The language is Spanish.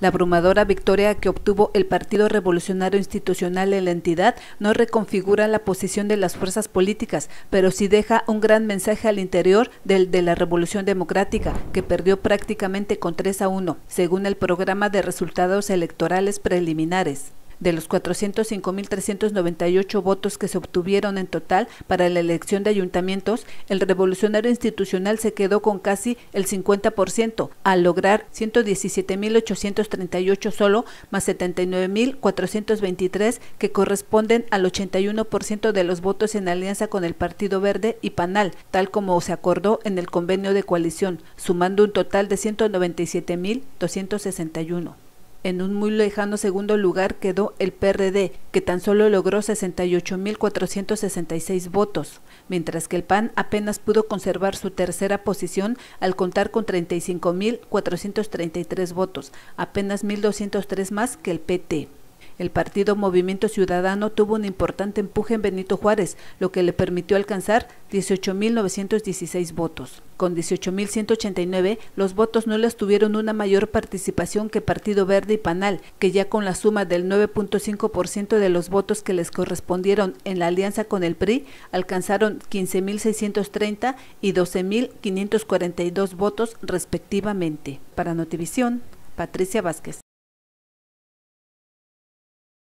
La abrumadora victoria que obtuvo el Partido Revolucionario Institucional en la entidad no reconfigura la posición de las fuerzas políticas, pero sí deja un gran mensaje al interior del de la Revolución Democrática, que perdió prácticamente con 3 a 1, según el programa de resultados electorales preliminares. De los 405.398 votos que se obtuvieron en total para la elección de ayuntamientos, el revolucionario institucional se quedó con casi el 50%, al lograr 117.838 solo, más 79.423 que corresponden al 81% de los votos en alianza con el Partido Verde y PANAL, tal como se acordó en el convenio de coalición, sumando un total de 197.261. En un muy lejano segundo lugar quedó el PRD, que tan solo logró 68.466 votos, mientras que el PAN apenas pudo conservar su tercera posición al contar con 35.433 votos, apenas 1.203 más que el PT. El partido Movimiento Ciudadano tuvo un importante empuje en Benito Juárez, lo que le permitió alcanzar 18.916 votos. Con 18.189, los votos no les tuvieron una mayor participación que Partido Verde y Panal, que ya con la suma del 9.5% de los votos que les correspondieron en la alianza con el PRI, alcanzaron 15.630 y 12.542 votos respectivamente. Para Notivisión, Patricia Vázquez.